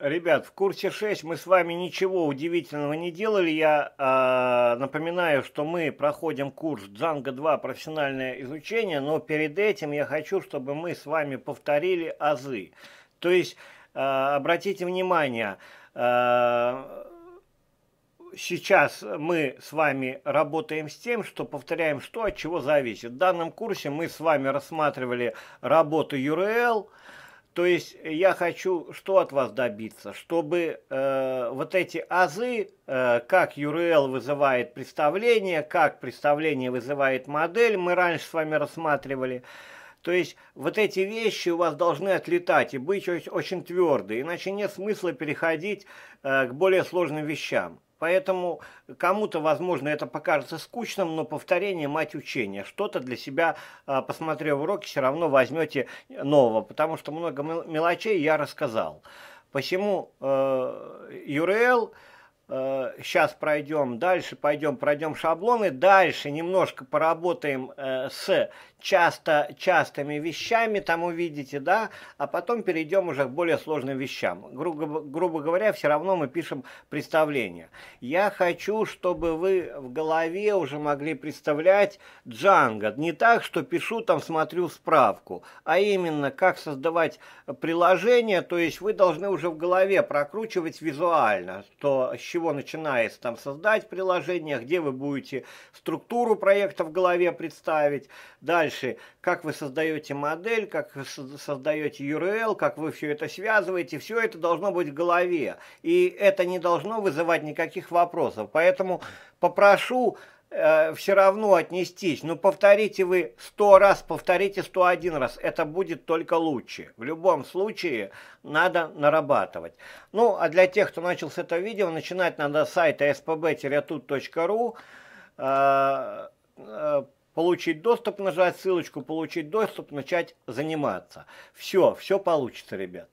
Ребят, в курсе 6 мы с вами ничего удивительного не делали. Я э, напоминаю, что мы проходим курс Django 2 профессиональное изучение, но перед этим я хочу, чтобы мы с вами повторили азы. То есть, э, обратите внимание, э, сейчас мы с вами работаем с тем, что повторяем, что от чего зависит. В данном курсе мы с вами рассматривали работу URL, э, то есть э, я хочу что от вас добиться? Чтобы э, вот эти азы, э, как URL вызывает представление, как представление вызывает модель, мы раньше с вами рассматривали, то есть вот эти вещи у вас должны отлетать и быть очень, очень твердые, иначе нет смысла переходить э, к более сложным вещам. Поэтому кому-то, возможно, это покажется скучным, но повторение – мать учения. Что-то для себя, а, посмотрев уроки, все равно возьмете нового, потому что много мелочей я рассказал. Посему э, URL сейчас э, пройдем дальше, пойдем, пройдем шаблоны, дальше немножко поработаем э, с часто частыми вещами, там увидите, да, а потом перейдем уже к более сложным вещам. Грубо, грубо говоря, все равно мы пишем представление. Я хочу, чтобы вы в голове уже могли представлять Django, не так, что пишу, там смотрю справку, а именно, как создавать приложение, то есть вы должны уже в голове прокручивать визуально, что, с чего начинается там создать приложение, где вы будете структуру проекта в голове представить, дальше как вы создаете модель, как вы создаете URL, как вы все это связываете, все это должно быть в голове. И это не должно вызывать никаких вопросов. Поэтому попрошу э, все равно отнестись. Ну, повторите вы сто раз, повторите сто один раз. Это будет только лучше. В любом случае надо нарабатывать. Ну, а для тех, кто начал с этого видео, начинать надо с сайта spb-tut.ru. Э, э, получить доступ, нажать ссылочку, получить доступ, начать заниматься. Все, все получится, ребят.